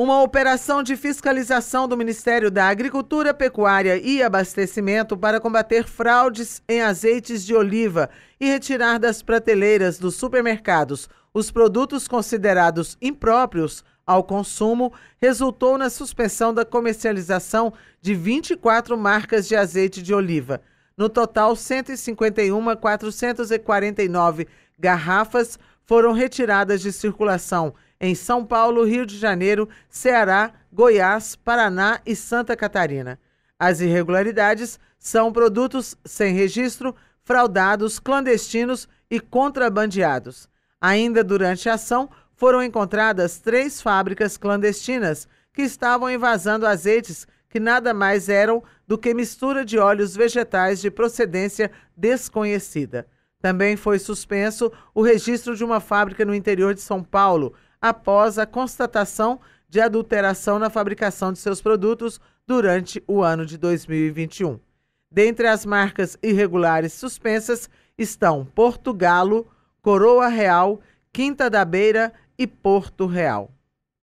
Uma operação de fiscalização do Ministério da Agricultura, Pecuária e Abastecimento para combater fraudes em azeites de oliva e retirar das prateleiras dos supermercados os produtos considerados impróprios ao consumo resultou na suspensão da comercialização de 24 marcas de azeite de oliva. No total, 151.449 garrafas foram retiradas de circulação em São Paulo, Rio de Janeiro, Ceará, Goiás, Paraná e Santa Catarina. As irregularidades são produtos sem registro, fraudados, clandestinos e contrabandeados. Ainda durante a ação, foram encontradas três fábricas clandestinas que estavam invasando azeites que nada mais eram do que mistura de óleos vegetais de procedência desconhecida. Também foi suspenso o registro de uma fábrica no interior de São Paulo, após a constatação de adulteração na fabricação de seus produtos durante o ano de 2021. Dentre as marcas irregulares suspensas estão Portugalo, Coroa Real, Quinta da Beira e Porto Real.